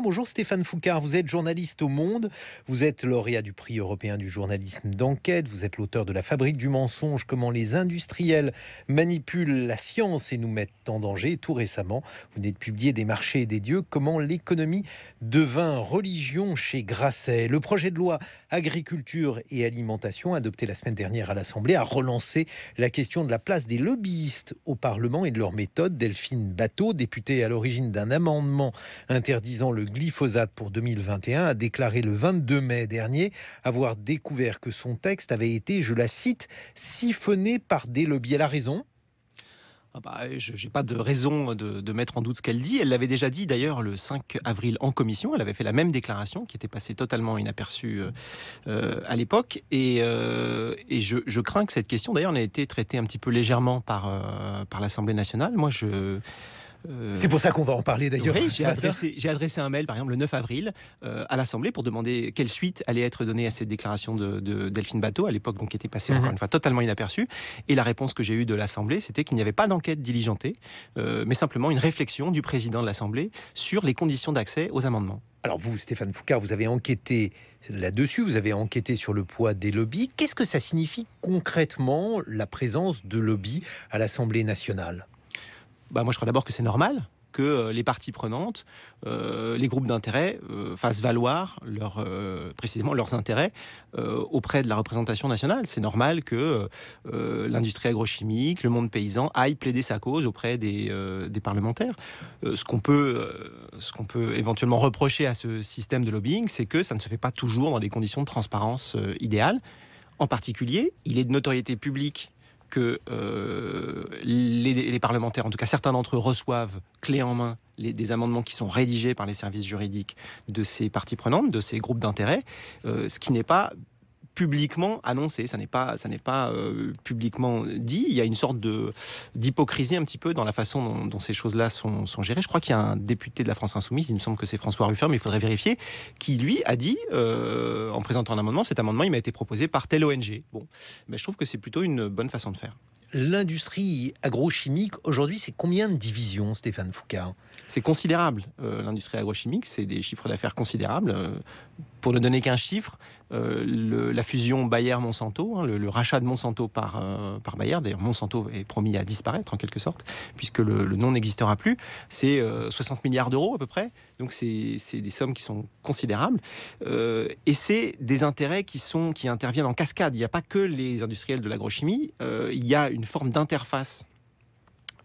Bonjour Stéphane Foucard, vous êtes journaliste au Monde, vous êtes lauréat du prix européen du journalisme d'enquête, vous êtes l'auteur de La fabrique du mensonge, comment les industriels manipulent la science et nous mettent en danger. tout récemment, vous venez de publier Des marchés et des dieux, comment l'économie devint religion chez Grasset. Le projet de loi agriculture et alimentation adopté la semaine dernière à l'Assemblée a relancé la question de la place des lobbyistes au Parlement et de leur méthode. Delphine Bateau, députée à l'origine d'un amendement interdisant le glyphosate pour 2021 a déclaré le 22 mai dernier avoir découvert que son texte avait été, je la cite, siphonné par des lobbies. Elle a raison ah bah, je n'ai pas de raison de, mettre en doute ce qu'elle dit. Elle l'avait déjà dit d'ailleurs le 5 avril en commission. Elle avait fait la même déclaration qui était passée totalement inaperçue euh, euh, à l'époque. Et, euh, je, crains que cette question d'ailleurs n'ait été traitée un petit peu légèrement par, par l'Assemblée nationale. Moi, je euh, C'est pour ça qu'on va en parler d'ailleurs. j'ai adressé, un mail, par exemple, le 9 avril euh, à l'Assemblée pour demander quelle suite allait être donnée à cette déclaration de, Delphine Bateau, à l'époque, donc qui était passée encore mhm. une fois totalement inaperçue. Et la réponse que j'ai eue de l'Assemblée, c'était qu'il n'y avait pas d'enquête diligentée, euh, mais simplement une réflexion du président de l'Assemblée sur les conditions d'accès aux amendements. Alors vous, Stéphane Foucard, vous avez enquêté là-dessus, vous avez enquêté sur le poids des lobbies. Qu'est-ce que ça signifie concrètement la présence de lobbies à l'Assemblée nationale bah, moi je crois d'abord que c'est normal que euh, les parties prenantes, euh, les groupes d'intérêt euh, fassent valoir leur, précisément leurs intérêts auprès de la représentation nationale. C'est normal que l'industrie agrochimique, le monde paysan aille plaider sa cause auprès des, parlementaires. ce qu'on peut, ce qu'on peut éventuellement reprocher à ce système de lobbying, c'est que ça ne se fait pas toujours dans des conditions de transparence idéales. En particulier, il est de notoriété publique que euh, les, parlementaires, en tout cas certains d'entre eux, reçoivent clé en main des amendements qui sont rédigés par les services juridiques de ces parties prenantes, de ces groupes d'intérêt, euh, ce qui n'est pas publiquement annoncé, ça n'est pas, ça n'est pas euh, publiquement dit. Il y a une sorte de d'hypocrisie un petit peu dans la façon dont, ces choses-là sont, gérées. Je crois qu'il y a un député de la France insoumise, il me semble que c'est François Ruffin, mais il faudrait vérifier, qui lui a dit euh, en présentant un amendement, cet amendement il m'a été proposé par telle ONG. Bon, mais je trouve que c'est plutôt une bonne façon de faire. L'industrie agrochimique aujourd'hui, c'est combien de divisions, Stéphane Foucault C'est considérable. Euh, l'industrie agrochimique, c'est des chiffres d'affaires considérables pour ne donner qu'un chiffre, euh, la fusion Bayer-Monsanto, hein, le, rachat de Monsanto par, euh, par Bayer, d'ailleurs Monsanto est promis à disparaître en quelque sorte, puisque le, nom n'existera plus, c'est 60 euh, milliards d'euros à peu près, donc c'est des sommes qui sont considérables, et c'est des intérêts qui, sont, qui interviennent en cascade, il n'y a pas que les industriels de l'agrochimie, il y a une forme d'interface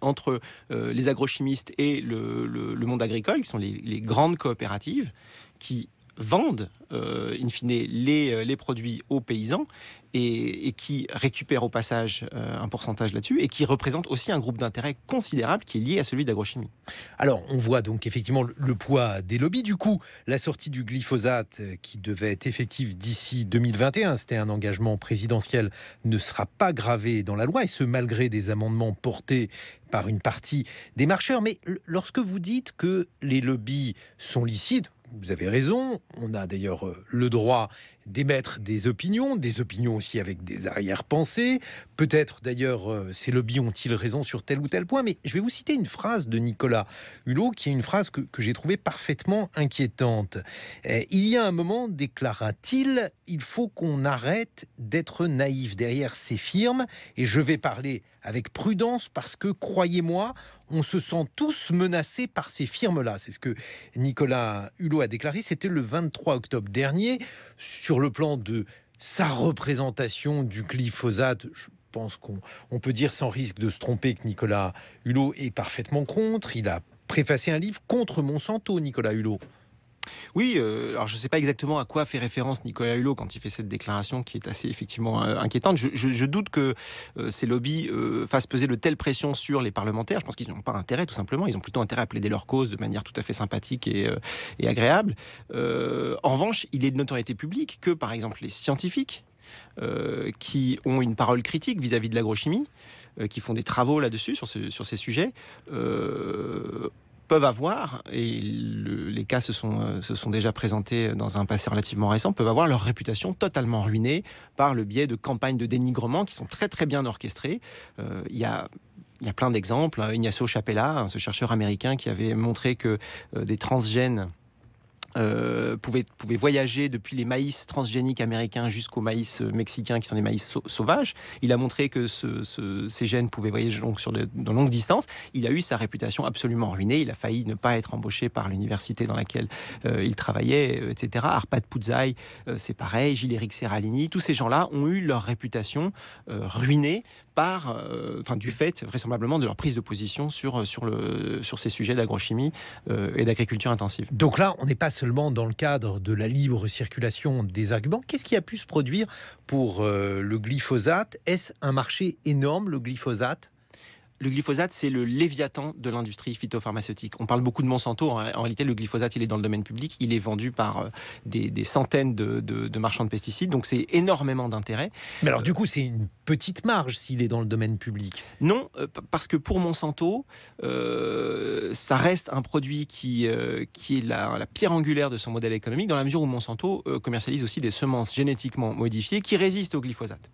entre les agrochimistes et le, monde agricole, qui sont les, les grandes coopératives, qui vendent, euh, in fine, les, euh, les, produits aux paysans et, qui récupèrent au passage euh, un pourcentage là-dessus et qui représente aussi un groupe d'intérêt considérable qui est lié à celui d'agrochimie. Alors, on voit donc effectivement le, poids des lobbies. Du coup, la sortie du glyphosate qui devait être effective d'ici 2021, c'était un engagement présidentiel, ne sera pas gravé dans la loi et ce malgré des amendements portés par une partie des marcheurs. Mais lorsque vous dites que les lobbies sont licides, vous avez raison, on a d'ailleurs euh, le droit d'émettre des opinions, des opinions aussi avec des arrière-pensées. Peut-être d'ailleurs euh, ces lobbies ont-ils raison sur tel ou tel point, mais je vais vous citer une phrase de Nicolas Hulot qui est une phrase que, que j'ai trouvée parfaitement inquiétante. Euh, il y a un moment, déclara-t-il, il faut qu'on arrête d'être naïf derrière ces firmes, et je vais parler avec prudence parce que, croyez-moi, on se sent tous menacés par ces firmes-là. C'est ce que Nicolas Hulot a déclaré. C'était le 23 octobre dernier. Sur le plan de sa représentation du glyphosate, je pense qu'on peut dire sans risque de se tromper que Nicolas Hulot est parfaitement contre. Il a préfacé un livre contre Monsanto, Nicolas Hulot. Oui, euh, alors je ne sais pas exactement à quoi fait référence Nicolas Hulot quand il fait cette déclaration qui est assez effectivement euh, inquiétante. Je, doute que euh, ces lobbies fassent peser de telles pressions sur les parlementaires. Je pense qu'ils n'ont pas intérêt, tout simplement. Ils ont plutôt intérêt à plaider leur cause de manière tout à fait sympathique et, agréable. en revanche, il est de notoriété publique que, par exemple, les scientifiques qui ont une parole critique vis-à-vis de l'agrochimie, qui font des travaux là-dessus, sur, sur, ces sujets, peuvent avoir, et les cas se sont, euh, se sont déjà présentés dans un passé relativement récent, peuvent avoir leur réputation totalement ruinée par le biais de campagnes de dénigrement qui sont très très bien orchestrées. Euh, il y a il y a plein d'exemples. Ignacio Chapella, ce chercheur américain qui avait montré que euh, des transgènes euh, pouvait voyager depuis les maïs transgéniques américains jusqu'aux maïs euh, mexicains qui sont des maïs sauvages. Il a montré que ces gènes pouvaient voyager donc sur de, longues distances. Il a eu sa réputation absolument ruinée. Il a failli ne pas être embauché par l'université dans laquelle euh, il travaillait, etc. Arpad Pudzai, c'est pareil. Gilles-Éric Serralini, tous ces gens-là ont eu leur réputation ruinée euh, enfin, du fait vraisemblablement de leur prise de position sur, euh, sur, le, sur ces sujets d'agrochimie euh, et d'agriculture intensive. Donc là, on n'est pas seulement dans le cadre de la libre circulation des arguments. Qu'est-ce qui a pu se produire pour le glyphosate Est-ce un marché énorme, le glyphosate le glyphosate, c'est le léviathan de l'industrie phytopharmaceutique. On parle beaucoup de Monsanto. En réalité, le glyphosate, il est dans le domaine public. Il est vendu par euh, des, centaines de, marchands de pesticides. Donc, c'est énormément d'intérêt. Mais alors, euh, du coup, c'est une petite marge s'il est dans le domaine public Non, euh, parce que pour Monsanto, ça reste un produit qui, qui est la, la, pierre angulaire de son modèle économique, dans la mesure où Monsanto commercialise aussi des semences génétiquement modifiées qui résistent au glyphosate.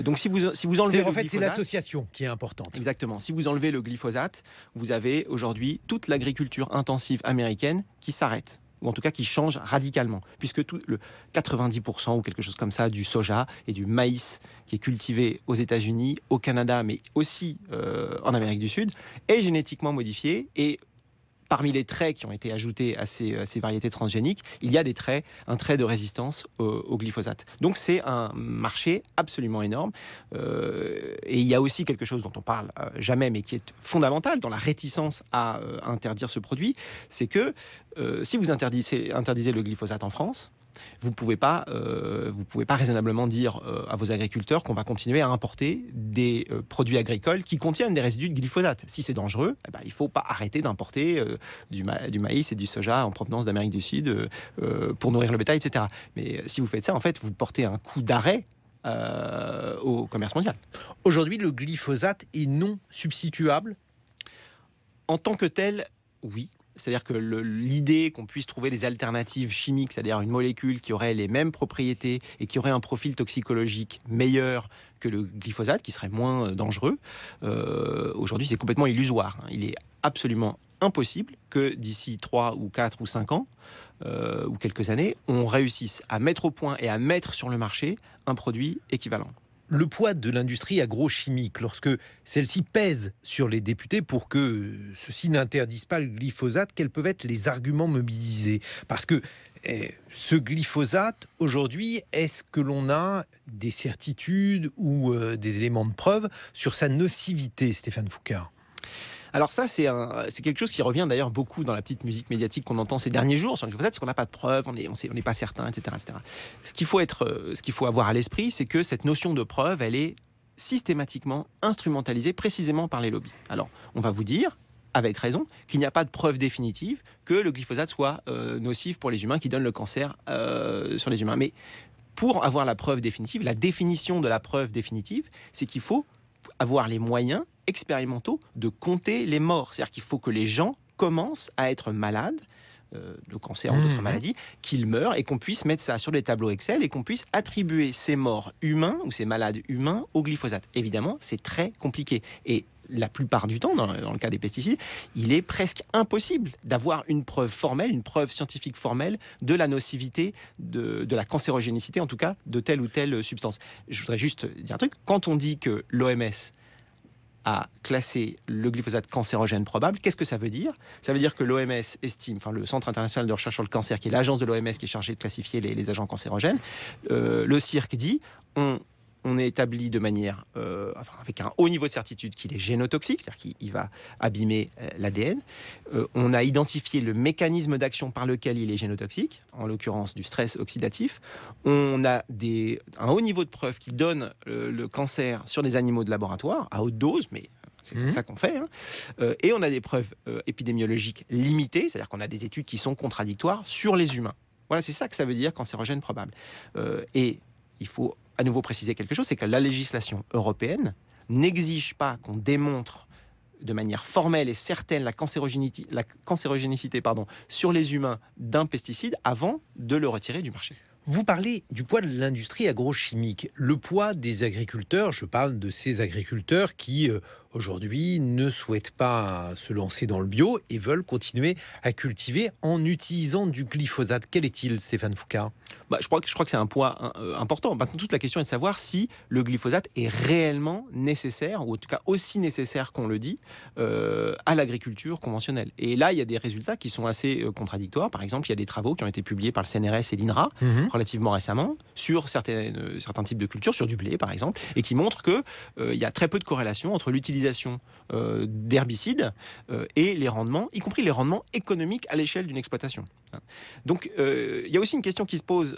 donc, si vous, si vous enlevez. En fait, c'est l'association qui est importante. Exactement. Si vous enlevez le glyphosate, vous avez aujourd'hui toute l'agriculture intensive américaine qui s'arrête ou en tout cas qui change radicalement, puisque tout le 90% ou quelque chose comme ça du soja et du maïs qui est cultivé aux États-Unis, au Canada, mais aussi euh, en Amérique du Sud, est génétiquement modifié et parmi les traits qui ont été ajoutés à ces, variétés transgéniques, il y a des traits, un trait de résistance au, glyphosate. Donc c'est un marché absolument énorme. Euh, et il y a aussi quelque chose dont on parle euh, jamais, mais qui est fondamental dans la réticence à, euh, interdire ce produit, c'est que si vous interdisez le glyphosate en France, vous ne euh, pouvez, pas, raisonnablement dire euh, à vos agriculteurs qu'on va continuer à importer des euh, produits agricoles qui contiennent des résidus de glyphosate. Si c'est dangereux, eh ben, il ne faut pas arrêter d'importer du, du, maïs et du soja en provenance d'Amérique du Sud pour nourrir le bétail, etc. Mais si vous faites ça, en fait, vous portez un coup d'arrêt au commerce mondial. Aujourd'hui, le glyphosate est non substituable En tant que tel, oui. C'est-à-dire que l'idée qu'on puisse trouver des alternatives chimiques, c'est-à-dire une molécule qui aurait les mêmes propriétés et qui aurait un profil toxicologique meilleur que le glyphosate, qui serait moins euh, dangereux, euh, aujourd'hui c'est complètement illusoire. Hein. Il est absolument impossible que d'ici 3 ou 4 ou 5 ans, euh, ou quelques années, on réussisse à mettre au point et à mettre sur le marché un produit équivalent le poids de l'industrie agrochimique, lorsque celle-ci pèse sur les députés pour que ceux-ci n'interdisent pas le glyphosate, quels peuvent être les arguments mobilisés Parce que eh, ce glyphosate, aujourd'hui, est-ce que l'on a des certitudes ou euh, des éléments de preuve sur sa nocivité, Stéphane Foucault alors ça, c'est quelque chose qui revient d'ailleurs beaucoup dans la petite musique médiatique qu'on entend ces derniers jours. Sur c'est qu'on n'a pas de preuves, on n'est pas certain, etc., etc. Euh, ce qu'il faut, avoir à l'esprit, c'est que cette notion de preuve, elle est systématiquement instrumentalisée précisément par les lobbies. Alors, on va vous dire, avec raison, qu'il n'y a pas de preuve définitive que le glyphosate soit euh, nocif pour les humains, qui donne le cancer euh, sur les humains. Mais pour avoir la preuve définitive, la définition de la preuve définitive, c'est qu'il faut avoir les moyens expérimentaux de compter les morts. C'est-à-dire qu'il faut que les gens commencent à être malades euh, de cancer ou d'autres mhm. maladies, qu'ils meurent et qu'on puisse mettre ça sur des tableaux Excel et qu'on puisse attribuer ces morts humains ou ces malades humains au glyphosate. Évidemment, c'est très compliqué. Et la plupart du temps, dans, le cas des pesticides, il est presque impossible d'avoir une preuve formelle, une preuve scientifique formelle de la nocivité, de, de, la cancérogénicité en tout cas, de telle ou telle substance. Je voudrais juste dire un truc. Quand on dit que l'OMS à classer le glyphosate cancérogène probable. Qu'est-ce que ça veut dire Ça veut dire que l'OMS estime, enfin le Centre international de recherche sur le cancer, qui est l'agence de l'OMS qui est chargée de classifier les, agents cancérogènes, euh, le CIRC dit on on est établi de manière, euh, avec un haut niveau de certitude qu'il est génotoxique, c'est-à-dire qu'il va abîmer euh, l'ADN. Euh, on a identifié le mécanisme d'action par lequel il est génotoxique, en l'occurrence du stress oxydatif. On a des, un haut niveau de preuve qui donne le, cancer sur des animaux de laboratoire, à haute dose, mais c'est comme mmh. ça qu'on fait. Hein. et on a des preuves épidémiologiques limitées, c'est-à-dire qu'on a des études qui sont contradictoires sur les humains. Voilà, c'est ça que ça veut dire cancérogène probable. et il faut à nouveau préciser quelque chose, c'est que la législation européenne n'exige pas qu'on démontre de manière formelle et certaine la cancérogénicité, pardon, sur les humains d'un pesticide avant de le retirer du marché. Vous parlez du poids de l'industrie agrochimique, le poids des agriculteurs, je parle de ces agriculteurs qui euh, aujourd'hui ne souhaitent pas se lancer dans le bio et veulent continuer à cultiver en utilisant du glyphosate. Quel est-il, Stéphane Foucault bah, je, crois, je crois que c'est un poids euh, important. Maintenant, toute la question est de savoir si le glyphosate est réellement nécessaire, ou en tout cas aussi nécessaire qu'on le dit, euh, à l'agriculture conventionnelle. Et là, il y a des résultats qui sont assez euh, contradictoires. Par exemple, il y a des travaux qui ont été publiés par le CNRS et l'INRA mhm. relativement récemment sur certaines, certains types de cultures, sur du blé par exemple, et qui montrent qu'il il y a très peu de corrélation entre l'utilisation euh, d'herbicides euh, et les rendements, y compris les rendements économiques à l'échelle d'une exploitation. Hein. Donc il euh, y a aussi une question qui se pose,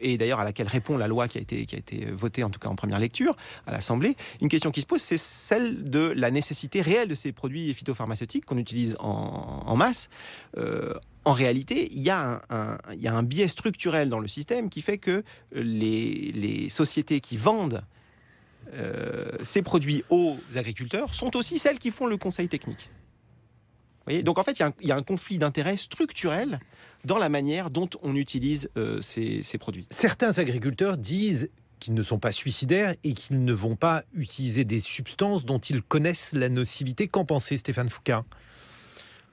et d'ailleurs à laquelle répond la loi qui a, été, qui a été votée en tout cas en première lecture à l'Assemblée, une question qui se pose, c'est celle de la nécessité réelle de ces produits phytopharmaceutiques qu'on utilise en, masse en réalité, il y, a un, il y, a un, biais structurel dans le système qui fait que les, les sociétés qui vendent euh, ces produits aux agriculteurs sont aussi celles qui font le conseil technique. Donc en fait, il y, a un conflit d'intérêts structurel dans la manière dont on utilise euh, ces, produits. Certains agriculteurs disent qu'ils ne sont pas suicidaires et qu'ils ne vont pas utiliser des substances dont ils connaissent la nocivité. Qu'en pensez Stéphane Foucault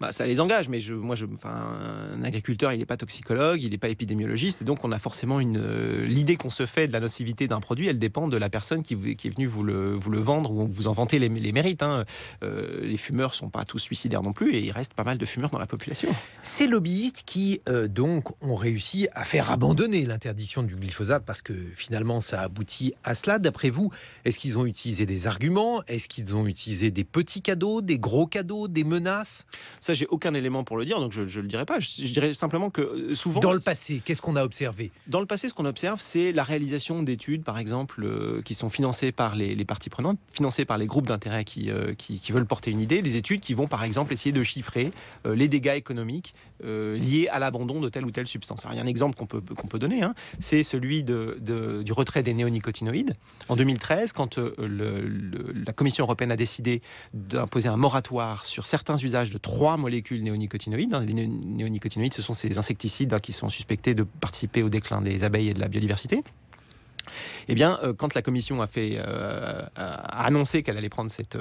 bah, ça les engage. Mais je, moi, je, un agriculteur, il n'est pas toxicologue, il n'est pas épidémiologiste, et donc on a forcément une euh, l'idée qu'on se fait de la nocivité d'un produit, elle dépend de la personne qui, est venue vous le, vous le vendre ou vous en vanter les, mérites. Hein. Euh, les fumeurs sont pas tous suicidaires non plus, et il reste pas mal de fumeurs dans la population. Ces lobbyistes qui euh, donc ont réussi à faire abandonner l'interdiction du glyphosate parce que finalement ça aboutit à cela. D'après vous, est-ce qu'ils ont utilisé des arguments Est-ce qu'ils ont utilisé des petits cadeaux, des gros cadeaux, des menaces j'ai aucun élément pour le dire, donc je ne le dirai pas. Je, dirais simplement que euh, souvent. Dans le passé, qu'est-ce qu'on a observé Dans le passé, ce qu'on observe, c'est la réalisation d'études, par exemple, euh, qui sont financées par les, parties prenantes, financées par les groupes d'intérêt euh, qui, qui, veulent porter une idée, des études qui vont, par exemple, essayer de chiffrer les dégâts économiques liés à l'abandon de telle ou telle substance. Alors, il y a un exemple qu'on peut, qu'on peut donner, hein. c'est celui de, du retrait des néonicotinoïdes. En 2013, quand le, la Commission européenne a décidé d'imposer un moratoire sur certains usages de trois molécules néonicotinoïdes. Hein, les néonicotinoïdes, ce sont ces insecticides hein, qui sont suspectés de participer au déclin des abeilles et de la biodiversité. Eh bien, euh, quand la Commission a fait euh, annoncé qu'elle allait prendre cette,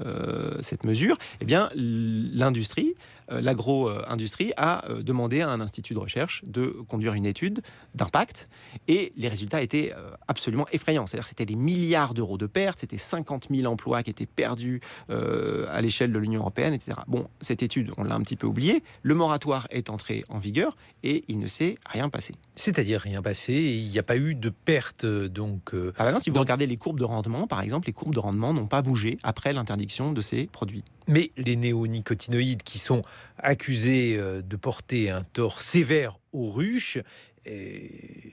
euh, cette mesure, eh bien, l'industrie, l'agro-industrie, a demandé à un institut de recherche de conduire une étude d'impact et les résultats étaient absolument effrayants. C'est-à-dire, c'était des milliards d'euros de pertes, c'était 50 000 emplois qui étaient perdus à l'échelle de l'Union européenne, etc. Bon, cette étude, on l'a un petit peu oubliée. Le moratoire est entré en vigueur et il ne s'est rien passé. C'est-à-dire rien passé, il n'y a pas eu de perte euh, donc. Euh, ah bah si vous regardez les courbes de rendement, par exemple, les courbes de rendement n'ont pas bougé après l'interdiction de ces produits. Mais les néonicotinoïdes qui sont accusés euh, de porter un tort sévère aux ruches,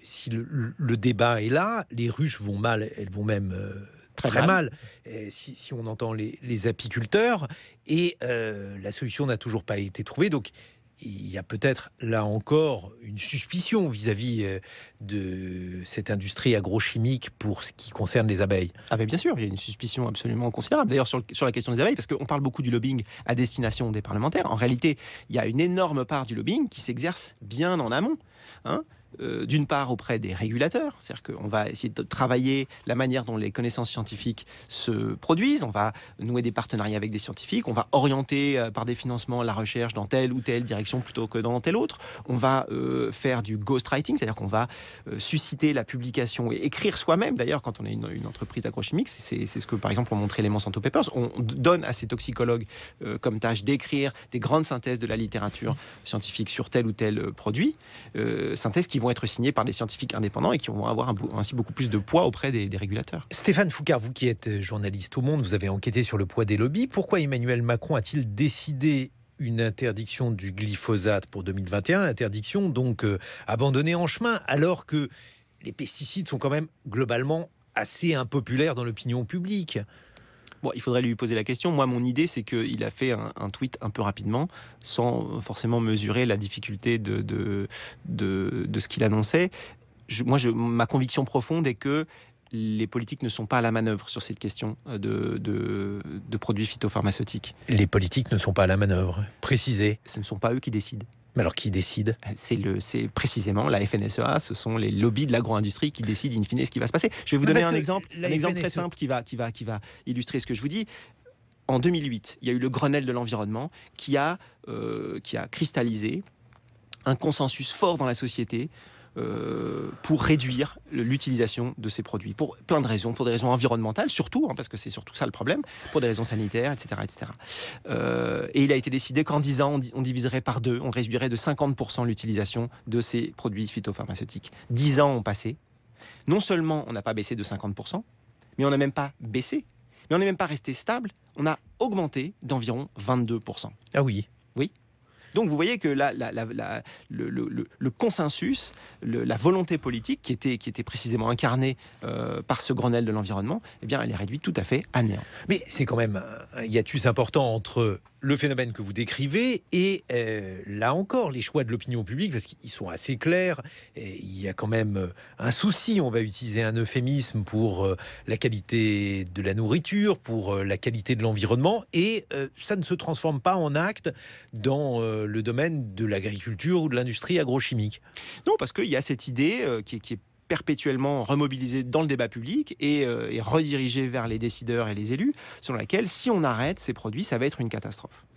si le, débat est là, les ruches vont mal, elles vont même très, mal, Si, on entend les, apiculteurs, et la solution n'a toujours pas été trouvée. Donc il y a peut-être là encore une suspicion vis-à-vis euh, de cette industrie agrochimique pour ce qui concerne les abeilles. Ah bien sûr, il y a une suspicion absolument considérable. D'ailleurs sur, la question des abeilles, parce qu'on parle beaucoup du lobbying à destination des parlementaires, en réalité il y a une énorme part du lobbying qui s'exerce bien en amont. Hein. Euh, d'une part auprès des régulateurs, c'est-à-dire qu'on va essayer de travailler la manière dont les connaissances scientifiques se produisent, on va nouer des partenariats avec des scientifiques, on va orienter euh, par des financements la recherche dans telle ou telle direction plutôt que dans telle autre, on va euh, faire du ghostwriting, c'est-à-dire qu'on va susciter la publication et écrire soi-même, d'ailleurs quand on est une, entreprise agrochimique, c'est ce que par exemple ont montré les Monsanto Papers, on donne à ces toxicologues comme tâche d'écrire des grandes synthèses de la littérature scientifique sur tel ou tel produit, synthèses qui vont être signés par des scientifiques indépendants et qui vont avoir ainsi beaucoup plus de poids auprès des, régulateurs. Stéphane Foucard, vous qui êtes euh, journaliste au Monde, vous avez enquêté sur le poids des lobbies. Pourquoi Emmanuel Macron a-t-il décidé une interdiction du glyphosate pour 2021, interdiction donc euh, abandonnée en chemin, alors que les pesticides sont quand même globalement assez impopulaires dans l'opinion publique il faudrait lui poser la question. Moi, mon idée, c'est qu'il a fait un, tweet un peu rapidement, sans forcément mesurer la difficulté de, de, ce qu'il annonçait. moi, ma conviction profonde est que les politiques ne sont pas à la manœuvre sur cette question de, de, de produits phytopharmaceutiques. Les politiques ne sont pas à la manœuvre, précisez. Ce ne sont pas eux qui décident. Mais alors qui décide euh, C'est le, c'est précisément la FNSEA. Ce sont les lobbies de l'agro-industrie qui décident in fine ce qui va se passer. Je vais vous donner un exemple, un exemple très e simple qui va, qui va, illustrer ce que je vous dis. En 2008, il y a eu le Grenelle de l'environnement qui a, euh, qui a cristallisé un consensus fort dans la société euh, pour réduire l'utilisation de ces produits, pour plein de raisons, pour des raisons environnementales surtout, hein, parce que c'est surtout ça le problème, pour des raisons sanitaires, etc. etc. Euh, et il a été décidé qu'en 10 ans, on, diviserait par deux, on réduirait de 50% l'utilisation de ces produits phytopharmaceutiques. 10 ans ont passé. Non seulement on n'a pas baissé de 50%, mais on n'a même pas baissé, mais on n'est même pas resté stable, on a augmenté d'environ 22%. Ah oui Oui, donc vous voyez que la, le, consensus, la volonté politique qui était, qui était précisément incarnée euh, par ce Grenelle de l'environnement, eh bien, elle est réduite tout à fait à néant. Mais c'est quand même un hiatus important entre le phénomène que vous décrivez et euh, là encore les choix de l'opinion publique, parce qu'ils sont assez clairs. Et il y a quand même euh, un souci, on va utiliser un euphémisme pour la qualité de la nourriture, pour la qualité de l'environnement, et ça ne se transforme pas en acte dans le domaine de l'agriculture ou de l'industrie agrochimique Non, parce qu'il y a cette idée euh, qui est, perpétuellement remobilisée dans le débat public et, euh, et, redirigée vers les décideurs et les élus, selon laquelle si on arrête ces produits, ça va être une catastrophe.